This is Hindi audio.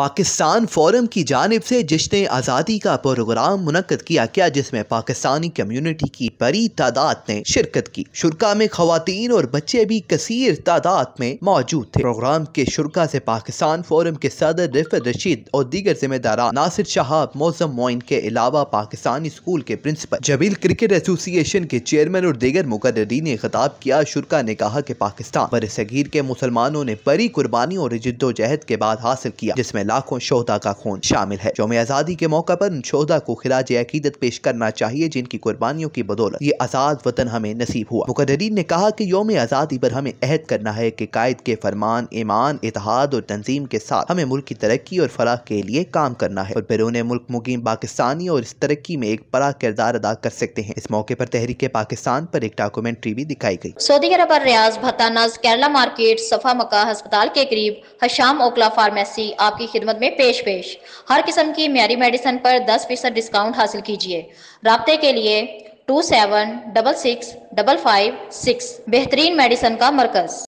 पाकिस्तान फोरम की जानब से जश्न आज़ादी का प्रोग्राम मुनद किया गया जिसमें पाकिस्तानी कम्यूनिटी की बड़ी तादाद ने शिरकत की शुरा में खुतिन और बच्चे भी कसर तादाद में मौजूद थे प्रोग्राम के शुरा से पाकिस्तान फोरम के सदर रिफत रशीद और दीगर जिम्मेदार नासिर शहाब मौजम मोइन के अलावा पाकिस्तानी स्कूल के प्रिंसिपल जबील क्रिकेट एसोसिएशन के चेयरमैन और दीगर मुकदरी ने खिताब किया शुरा ने कहा कि पाकिस्तान बर सगीर के मुसलमानों ने बड़ी कुर्बानी और जद्दोजहद के बाद हासिल किया जिसमें लाखों शोहदा का खून शामिल है योम आज़ादी के मौका पर उन शोहदा को खिलाज अकीदत पेश करना चाहिए जिनकी कुर्बानियों की बदौलत ये आज़ाद वतन हमें नसीब हुआ मुकदरीन ने कहा की योम आज़ादी पर हमें अहद करना है की कायद के फरमान ईमान इतिहाद और तंजीम के साथ हमें मुल्क की तरक्की और फलाह के लिए काम करना है और बैरून मुल्क मुकीम पाकिस्तानी और इस तरक्की में एक बड़ा किरदार अदा कर सकते हैं इस मौके पर तहरीक पाकिस्तान पर एक डॉक्यूमेंट्री भी दिखाई गई सऊदी अरब और रियाज भत्ता नज केरला मार्केट सफा मका अस्पताल के करीब हशाम ओकला फार्मेसी आपकी खिदमत में पेश पेश हर किस्म की मेरी मेडिसन पर 10 फीसद डिस्काउंट हासिल कीजिए रबते के लिए two seven double six double five six बेहतरीन मेडिसन का मरकज़